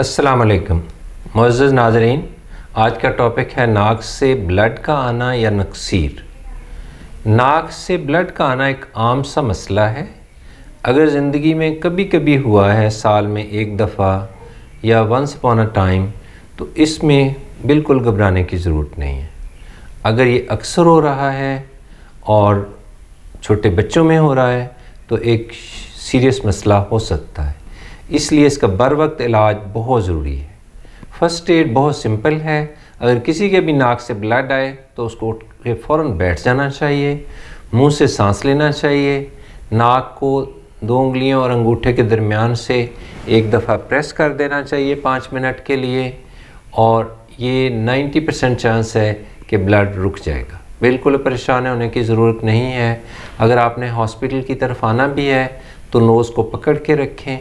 असलकम मज़ नाजरीन आज का टॉपिक है नाक से ब्लड का आना या नक्सीर नाक से ब्लड का आना एक आम सा मसला है अगर ज़िंदगी में कभी कभी हुआ है साल में एक दफ़ा या वंस अपॉन अ टाइम तो इसमें बिल्कुल घबराने की ज़रूरत नहीं है अगर ये अक्सर हो रहा है और छोटे बच्चों में हो रहा है तो एक सीरियस मसला हो सकता है इसलिए इसका बर वक्त इलाज बहुत ज़रूरी है फर्स्ट एड बहुत सिंपल है अगर किसी के भी नाक से ब्लड आए तो उसको उठ के फ़ौर बैठ जाना चाहिए मुंह से सांस लेना चाहिए नाक को दो उंगलियों और अंगूठे के दरमियान से एक दफ़ा प्रेस कर देना चाहिए पाँच मिनट के लिए और ये 90 परसेंट चांस है कि ब्लड रुक जाएगा बिल्कुल परेशान होने की ज़रूरत नहीं है अगर आपने हॉस्पिटल की तरफ आना भी है तो नोज़ को पकड़ के रखें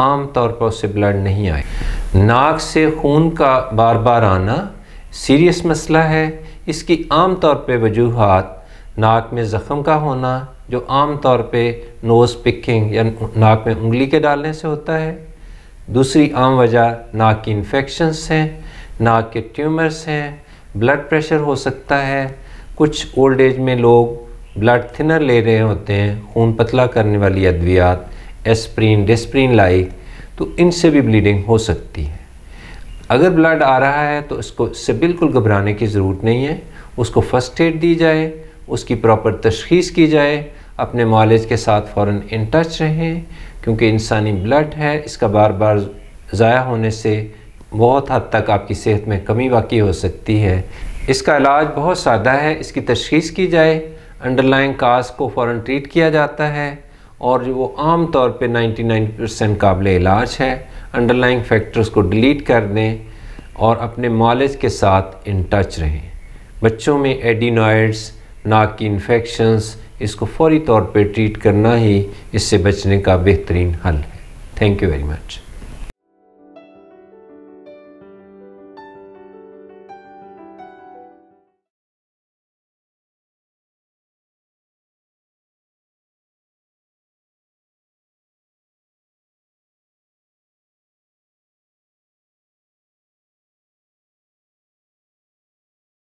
आम तौर पर उससे ब्लड नहीं आए नाक से खून का बार बार आना सीरियस मसला है इसकी आम तौर पर वजूहत नाक में ज़ख़म का होना जो आम तौर पे नोज़ पिकिंग या नाक में उंगली के डालने से होता है दूसरी आम वजह नाक की इन्फेक्शंस हैं नाक के ट्यूमर्स हैं ब्लड प्रेशर हो सकता है कुछ ओल्ड एज में लोग ब्लड थिनर ले रहे होते हैं खून पतला करने वाली अद्वियात एस्प्रीन डेस्प्रीन लाई तो इनसे भी ब्लीडिंग हो सकती है अगर ब्लड आ रहा है तो इसको इससे बिल्कुल घबराने की ज़रूरत नहीं है उसको फर्स्ट एड दी जाए उसकी प्रॉपर तशखीस की जाए अपने मालिज के साथ फ़ौर इन टच रहें क्योंकि इंसानी ब्लड है इसका बार बार ज़ाया होने से बहुत हद तक आपकी सेहत में कमी वाकई हो सकती है इसका इलाज बहुत सादा है इसकी तशखीस की जाए अंडरलाइंग काज को फ़ौर ट्रीट किया जाता है और वो आम तौर पे 99 परसेंट काबिल इलाज है अंडरलाइंग फैक्टर्स को डिलीट कर दें और अपने मॉलेज के साथ इन टच रहें बच्चों में एडिनॉइड्स नाक की इन्फेक्शंस इसको फौरी तौर पे ट्रीट करना ही इससे बचने का बेहतरीन हल है थैंक यू वेरी मच